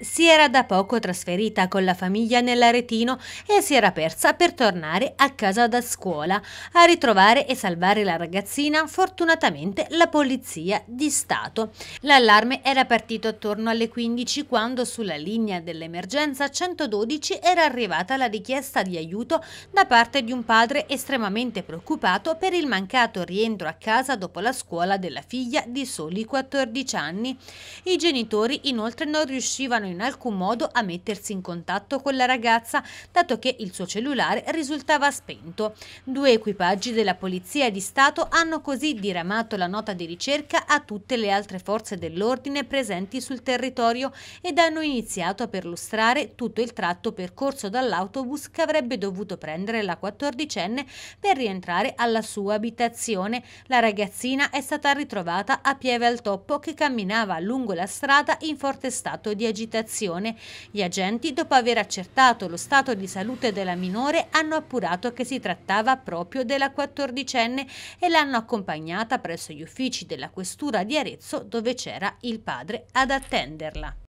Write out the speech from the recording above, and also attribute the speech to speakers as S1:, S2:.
S1: si era da poco trasferita con la famiglia nell'Aretino e si era persa per tornare a casa da scuola. A ritrovare e salvare la ragazzina, fortunatamente la polizia di Stato. L'allarme era partito attorno alle 15 quando sulla linea dell'emergenza 112 era arrivata la richiesta di aiuto da parte di un padre estremamente preoccupato per il mancato rientro a casa dopo la scuola della figlia di soli 14 anni. I genitori inoltre non riuscivano in alcun modo a mettersi in contatto con la ragazza, dato che il suo cellulare risultava spento. Due equipaggi della Polizia di Stato hanno così diramato la nota di ricerca a tutte le altre forze dell'ordine presenti sul territorio ed hanno iniziato a perlustrare tutto il tratto percorso dall'autobus che avrebbe dovuto prendere la 14enne per rientrare alla sua abitazione. La ragazzina è stata ritrovata a Pieve al Toppo che camminava lungo la strada in forte stato di agitazione abitazione. Gli agenti, dopo aver accertato lo stato di salute della minore, hanno appurato che si trattava proprio della quattordicenne e l'hanno accompagnata presso gli uffici della questura di Arezzo dove c'era il padre ad attenderla.